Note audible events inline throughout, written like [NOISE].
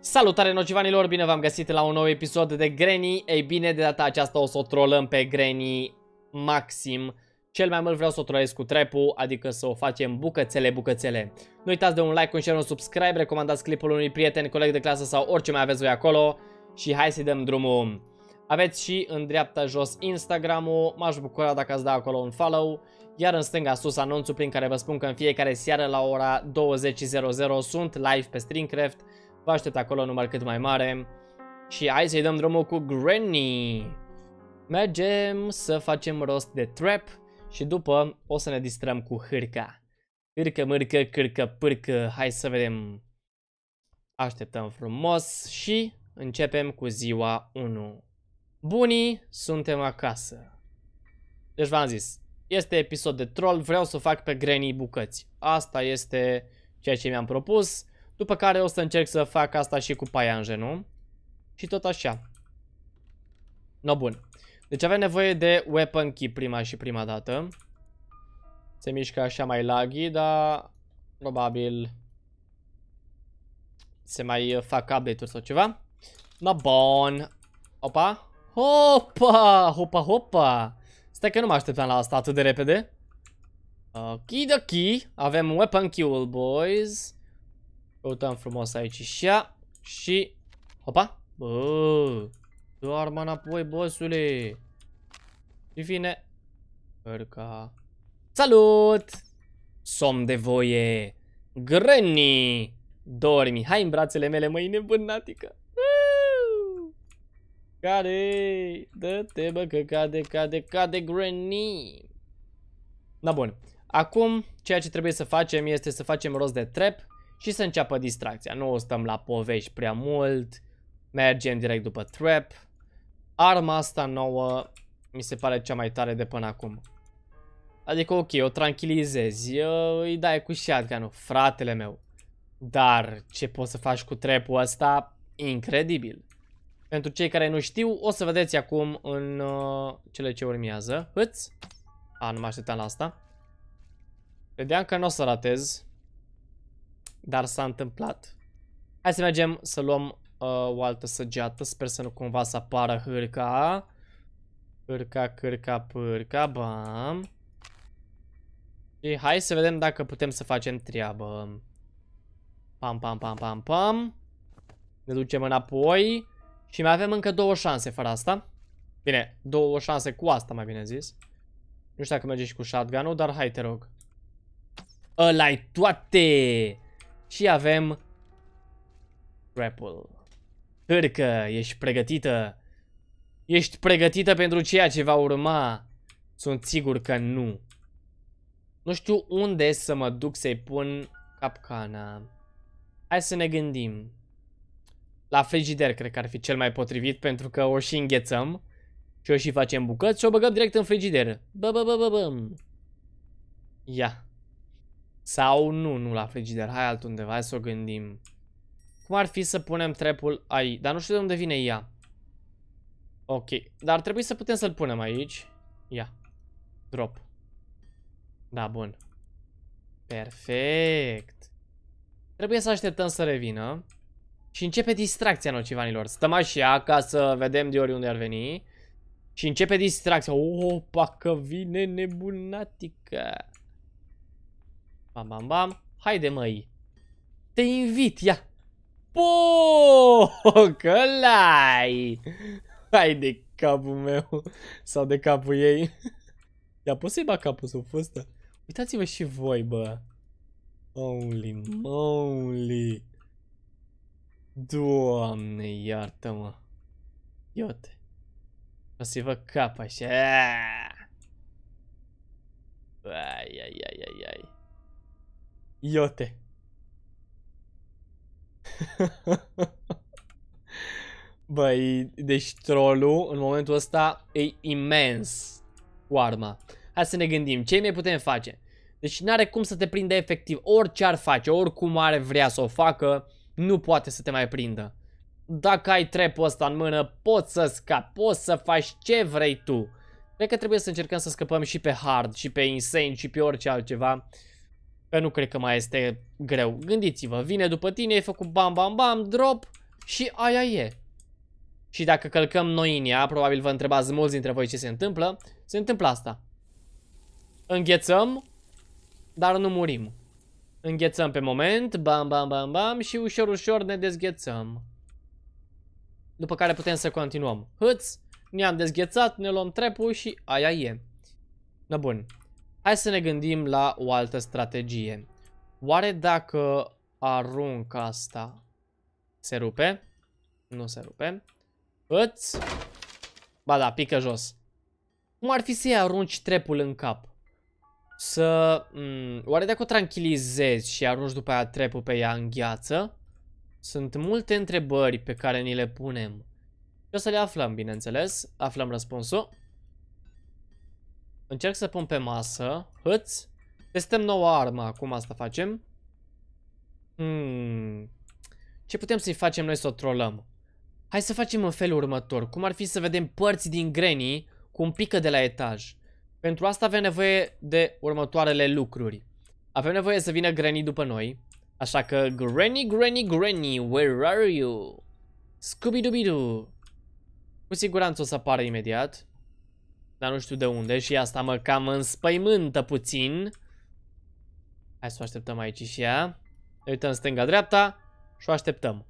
Salutare nocivanilor, bine v-am găsit la un nou episod de Granny Ei bine, de data aceasta o să o trolăm pe Granny maxim Cel mai mult vreau să o trolez cu trepul, adică să o facem bucățele, bucățele Nu uitați de un like, un share, un subscribe, recomandați clipul unui prieten, coleg de clasă sau orice mai aveți voi acolo Și hai să-i dăm drumul Aveți și în dreapta jos Instagram-ul, m-aș bucura dacă ați da acolo un follow iar în stânga sus anunțul prin care vă spun că în fiecare seară la ora 20.00 sunt live pe StreamCraft Vă aștept acolo număr cât mai mare. Și hai să-i dăm drumul cu Granny. Mergem să facem rost de trap și după o să ne distrăm cu hârca. Hârcă, mârcă, cârcă, pârcă, hai să vedem. Așteptăm frumos și începem cu ziua 1. Bunii, suntem acasă. Deci v-am zis, este episod de troll, vreau să fac pe Granny bucăți. Asta este ceea ce mi-am propus. După care o să încerc să fac asta și cu nu? Și tot așa. No, bun. Deci avem nevoie de weapon key prima și prima dată. Se mișcă așa mai laggy, dar probabil se mai uh, fac update-uri sau ceva. No, bun. Opa. Hopa, hopa, hopa. Stai că nu mă așteptam la asta atât de repede. Ok, doki. Avem weapon kill, boys. Căutăm frumos aici și ea și... Opa! Bă! Doar mă înapoi, bossule! Și vine Cărca... Salut! som de voie! Granny! Dormi! Hai în brațele mele, măi nebunatică! Care? Dă-te, bă, că cade, cade, cade Granny! Da, bun. Acum, ceea ce trebuie să facem este să facem rost de trap și să înceapă distracția. Nu o stăm la povești prea mult, mergem direct după trap. Arma asta nouă mi se pare cea mai tare de până acum. Adică ok, o tranquilizezi, îi dai cu shotgun fratele meu. Dar ce poți să faci cu trapul ăsta? Incredibil. Pentru cei care nu știu, o să vedeți acum în uh, cele ce urmează. Hâț! A, nu mă așteptam la asta. Credeam că nu o să ratez. Dar s-a întâmplat. Hai să mergem să luăm uh, o altă săgeată. Sper să nu cumva să apară hârca. Hârca, cârca, pârca, bam. Și hai să vedem dacă putem să facem treabă. Pam, pam, pam, pam, pam. Ne ducem înapoi. Și mai avem încă două șanse fără asta. Bine, două șanse cu asta, mai bine zis. Nu știu dacă merge și cu shotgun-ul, dar hai, te rog. ăla toate! Și avem Grapple. Hârcă, ești pregătită? Ești pregătită pentru ceea ce va urma? Sunt sigur că nu. Nu știu unde să mă duc să-i pun capcana. Hai să ne gândim. La frigider cred că ar fi cel mai potrivit pentru că o și înghețăm și o și facem bucăți și o băgăm direct în frigider. Bă, bă, bă, bă, bă. Ia. Sau nu, nu la frigider, hai altundeva, hai să o gândim. Cum ar fi să punem trepul aici? Dar nu știu de unde vine ea. Ok, dar trebuie să putem să-l punem aici. Ia. Drop. Da, bun. Perfect. Trebuie să așteptăm să revină. Și începe distracția nocivanilor. Stăm așa ca să vedem de oriunde ar veni. Și începe distracția. Opa, că vine nebunatica. Bam, bam, bam. Haide, măi. Te invit, ia. Pocălai! Hai de capul meu. Sau de capul ei. Dar pot să-i bag capul sub fustă? Uitați-vă și voi, bă. Holy moly. Doamne, iartă-mă. Iote. O să-i văd cap așa. Ai, ai, ai, ai, ai. Iote. Băi, deci trollul în momentul ăsta e imens cu arma. Hai să ne gândim, ce mai putem face? Deci nu are cum să te prindă efectiv, orice ar face, oricum are vrea să o facă, nu poate să te mai prindă. Dacă ai trepul ăsta în mână, poți să scapi, poți să faci ce vrei tu. Cred că trebuie să încercăm să scăpăm și pe hard, și pe insane, și pe orice altceva. Că nu cred că mai este greu. Gândiți-vă, vine după tine, e făcut bam bam bam, drop și aia e. Și dacă călcăm noi în ea, probabil vă întrebați mulți dintre voi ce se întâmplă, se întâmplă asta. Înghețăm, dar nu murim. Înghețăm pe moment, bam bam bam bam și ușor ușor ne dezghețăm. După care putem să continuăm. Hâț, ne-am dezghețat, ne luăm trepul și aia e. Na bun. Hai să ne gândim la o altă strategie. Oare dacă arunc asta se rupe? Nu se rupe. Îți... Ba da, pică jos. Cum ar fi să-i arunci trepul în cap? Să... Mm, oare dacă o tranquilizezi și arunci după aia trepul pe ea în gheață? Sunt multe întrebări pe care ni le punem. Și o să le aflăm, bineînțeles. Aflăm răspunsul. Încerc să pun pe masă. Hăț. Testăm noua armă acum, asta facem. Hmm. Ce putem să-i facem noi să o trolăm? Hai să facem în felul următor. Cum ar fi să vedem părți din Granny cum pică de la etaj. Pentru asta avem nevoie de următoarele lucruri. Avem nevoie să vină Granny după noi. Așa că Granny, Granny, Granny, where are you? Scooby-Dooby-Doo. Cu siguranță o să apară imediat. Dar nu știu de unde și asta mă cam înspăimântă puțin. Hai să o așteptăm aici și ea. Ne uităm stânga-dreapta și o așteptăm.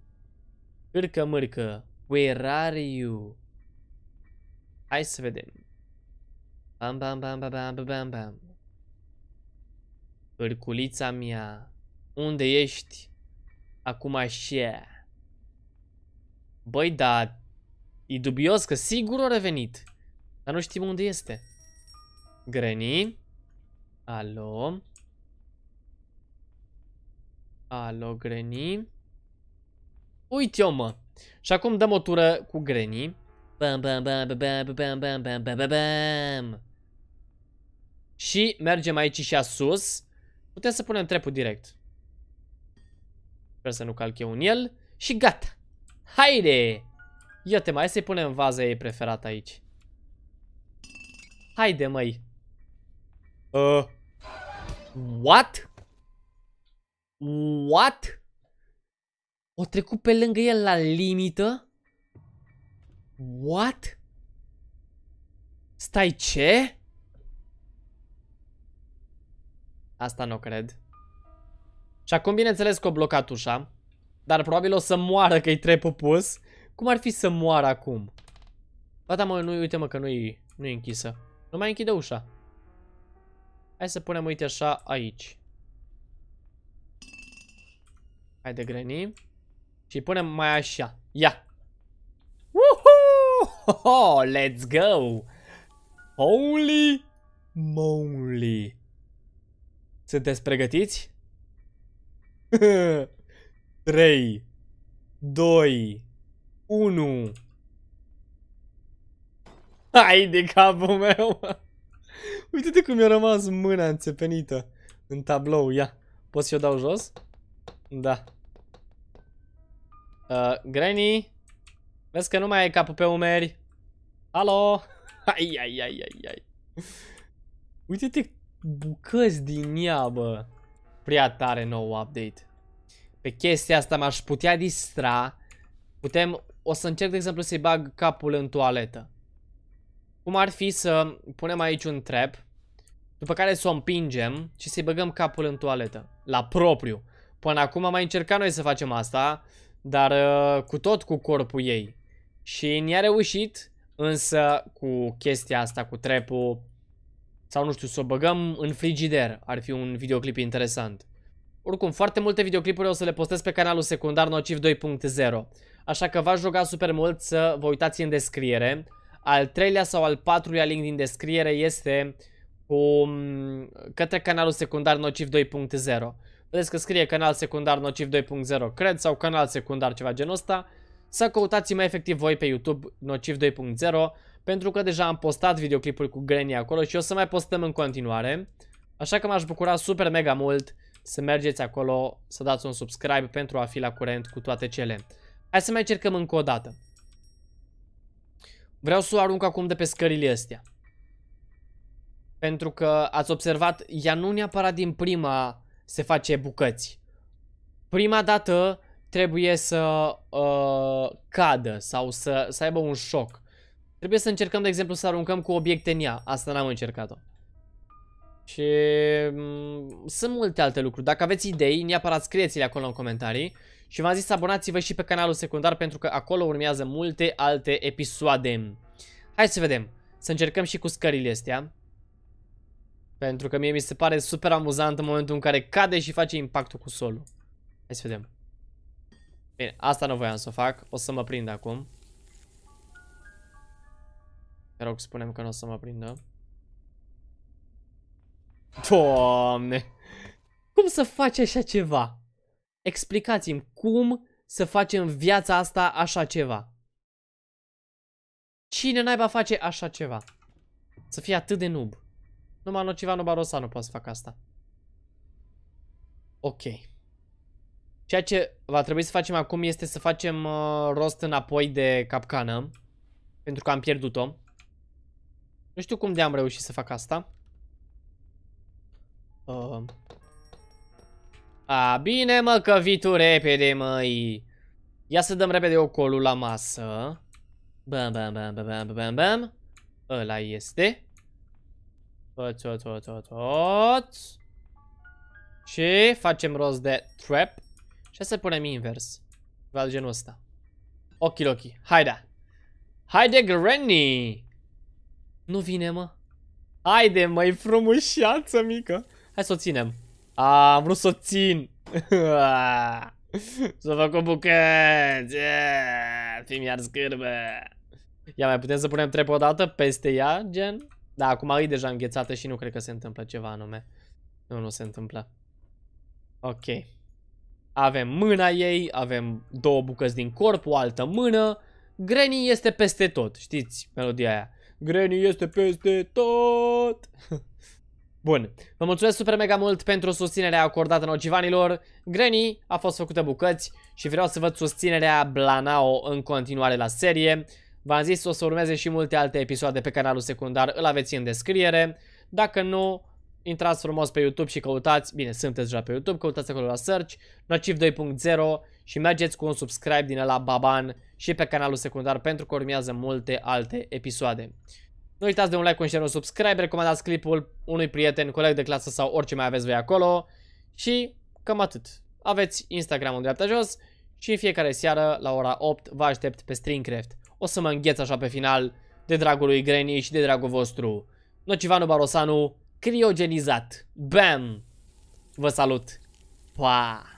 Cârcă mârcă. Where are you? Hai să vedem. Bam, bam, bam, bam, bam, bam, bam. Cârculița mea. Unde ești? Acum așa. Băi, da... E dubios că sigur a revenit. Dar nu știm unde este. Granny. Alo. Alo, Granny. Uite-o, mă. Și acum dăm o tură cu Granny. Bam, bam, bam, bam, bam, bam, bam, bam, bam, bam, bam. Și mergem aici și a sus. Putem să punem trepul direct. Sper să nu calc eu în el. Și gata. Haide! Ia te mai să-i punem vaza ei preferată aici. Haide, măi. Uh. What? What? O trecut pe lângă el la limită? What? Stai ce? Asta nu cred. Și acum bineînțeles că o blocat ușa. Dar probabil o să moară că-i trepă pus. Cum ar fi să moară acum? Bata, da, mă, nu, uite mă că nu-i nu, -i, nu -i închisă. Nu mai închide ușa. Hai să punem, uite așa, aici. Hai de greni. Și punem mai așa. Ia! Woohoo! Let's go! Holy moly! Sunteți pregătiți? 3 2 1 Hai de capul meu, Uite-te cum mi-a rămas mâna înțepenită în tablou. Ia, poți să-i dau jos? Da. Uh, Granny, vezi că nu mai ai capul pe umeri. Alo? Ai, ai, ai, ai, ai. Uite-te bucăți din ea, bă. Prea tare nou update. Pe chestia asta m-aș putea distra. Putem, o să încerc, de exemplu, să-i bag capul în toaletă. Cum ar fi să punem aici un trap, după care să o împingem și să-i băgăm capul în toaletă. La propriu. Până acum am mai încercat noi să facem asta, dar uh, cu tot cu corpul ei. Și ne-a reușit, însă cu chestia asta, cu trepul, sau nu știu, să o băgăm în frigider. Ar fi un videoclip interesant. Oricum, foarte multe videoclipuri o să le postez pe canalul secundar Nociv 2.0. Așa că v-aș ruga super mult să vă uitați în descriere al treilea sau al patrulea link din descriere este cu, către canalul secundar nociv 2.0. Vedeți că scrie canal secundar nociv 2.0, cred, sau canal secundar, ceva genul ăsta. Să căutați mai efectiv voi pe YouTube nociv 2.0, pentru că deja am postat videoclipul cu Granny acolo și o să mai postăm în continuare. Așa că m-aș bucura super mega mult să mergeți acolo, să dați un subscribe pentru a fi la curent cu toate cele. Hai să mai cercăm încă o dată. Vreau să o arunc acum de pe scările astea. Pentru că ați observat, ea nu neapărat din prima se face bucăți. Prima dată trebuie să uh, cadă sau să, să aibă un șoc. Trebuie să încercăm, de exemplu, să aruncăm cu obiecte în ea. Asta n-am încercat-o. Și mm, sunt multe alte lucruri. Dacă aveți idei, neapărat scrieți-le acolo în comentarii. Și v-am zis, abonați-vă și pe canalul secundar pentru că acolo urmează multe alte episoade. Hai să vedem. Să încercăm și cu scările astea. Pentru că mie mi se pare super amuzant în momentul în care cade și face impactul cu solul. Hai să vedem. Bine, asta nu voiam să o fac. O să mă prind acum. Te rog, spunem că nu o să mă prindă. Doamne! Cum să faci așa ceva? Explicați-mi cum să facem viața asta așa ceva. Cine naiba face așa ceva? Să fie atât de nub. Numai Nociva Nobarosa nu poate să facă asta. Ok. Ceea ce va trebui să facem acum este să facem uh, rost înapoi de capcană. Pentru că am pierdut-o. Nu știu cum de am reușit să fac asta. Uh, a, bine mă că vii tu repede măi. Ia să dăm repede colul la masă. Bam, bam, bam, bam, bam, bam, bam. Ăla este. Tot, tot, tot, tot, tot. Și facem rost de trap. Și să punem invers. Ceva de genul ăsta. Ochilochi. Haide. Haide, granny. Nu vine, mă. Haide, măi, frumușață mică. Hai să o ținem. A, am vrut să o țin. [LAUGHS] Să fac o bucăți. Fim iar scârbă. Ia mai putem să punem trepă o dată peste ea, gen? Da, acum e deja înghețată și nu cred că se întâmplă ceva anume. Nu, nu se întâmplă. Ok. Avem mâna ei, avem două bucăți din corp, o altă mână. Granny este peste tot, știți melodia aia. Granny este peste tot! [LAUGHS] Bun, vă mulțumesc super mega mult pentru susținerea acordată nocivanilor. Granny a fost făcută bucăți și vreau să văd susținerea Blanao în continuare la serie. V-am zis, o să urmeze și multe alte episoade pe canalul secundar, îl aveți în descriere. Dacă nu, intrați frumos pe YouTube și căutați, bine, sunteți deja pe YouTube, căutați acolo la search, Nociv 2.0 și mergeți cu un subscribe din la Baban și pe canalul secundar pentru că urmează multe alte episoade. Nu uitați de un like, un share, un subscribe, recomandați clipul unui prieten, coleg de clasă sau orice mai aveți voi acolo și cam atât. Aveți Instagram în dreapta jos și în fiecare seară la ora 8 vă aștept pe Streamcraft. O să mă îngheț așa pe final de dragul lui Granny și de dragul vostru. Nocivanu Barosanu criogenizat. Bam! Vă salut! Pa!